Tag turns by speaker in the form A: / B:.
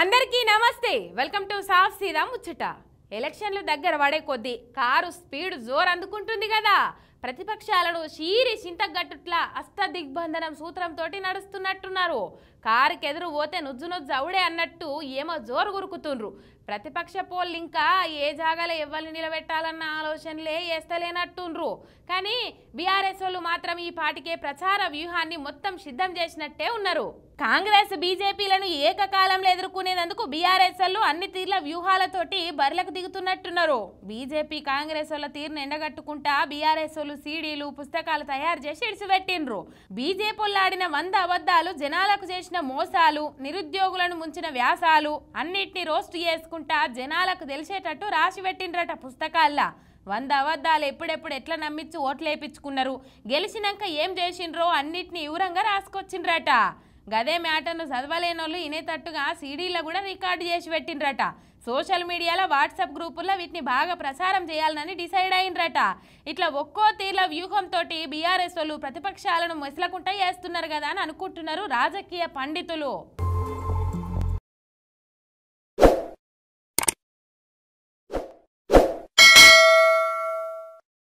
A: అందరికీ నమస్తే welcome to సాఫ్ సీదా ముచ్చట ఎలక్షన్లు దగ్గర పడే కొద్దీ కారు స్పీడ్ జోర్ అందుకుంటుంది కదా ప్రతిపక్షాలను షీరి చింతగట్టుట్లా అస్త దిగ్బంధనం సూత్రంతో నడుస్తున్నట్టున్నారు ఎదురు పోతే నుజ్జు నుజ్జు అవుడే అన్నట్టు ఏమో జోరు గురుకుతుండ్రు ప్రతిపక్ష పోల్ ఇంకా ఏ జాగాలో ఎవరిని నిలబెట్టాలన్న ఆలోచనలే వేస్తలేనట్టుండ్రు కానీ బీఆర్ఎస్ వాళ్ళు మాత్రం ఈ పాటికే ప్రచార వ్యూహాన్ని మొత్తం సిద్ధం చేసినట్టే ఉన్నారు కాంగ్రెస్ బీజేపీలను ఏకకాలంలో ఎదుర్కొనేందుకు బీఆర్ఎస్ వాళ్ళు అన్ని తీర్ల వ్యూహాలతోటి బరిలకు దిగుతున్నట్టున్నారు బీజేపీ కాంగ్రెస్ వాళ్ళ తీరును ఎండగట్టుకుంటా బీఆర్ఎస్ వాళ్ళు సీడీలు పుస్తకాలు తయారు చేసి ఇడిచిపెట్టిండ్రు బీజేపీ ఆడిన వంద అబద్ధాలు జనాలకు చేసిన చేసిన మోసాలు నిరుద్యోగులను ముంచిన వ్యాసాలు అన్నిటినీ రోస్ట్ చేసుకుంటా జనాలకు తెలిసేటట్టు రాసి పెట్టిండ్రట పుస్తకాల్లా వంద అబద్ధాలు ఎప్పుడెప్పుడు ఎట్లా నమ్మించి ఓట్లేపించుకున్నారు గెలిచినాక ఏం చేసిండ్రో అన్నిటినీ వివరంగా రాసుకొచ్చిండ్రట గదే మ్యాటర్ను చదవలేనోళ్ళు ఇనేటట్టుగా సీడీలో కూడా రికార్డు చేసి పెట్టిండ్రట సోషల్ మీడియాలో వాట్సాప్ గ్రూపుల్లో వీటిని బాగా ప్రసారం చేయాలని డిసైడ్ అయిందట ఇట్లా ఒక్కో తీర్ల వ్యూహంతో బీఆర్ఎస్ వాళ్ళు ప్రతిపక్షాలను మెసలకుంటా చేస్తున్నారు కదా అని అనుకుంటున్నారు రాజకీయ పండితులు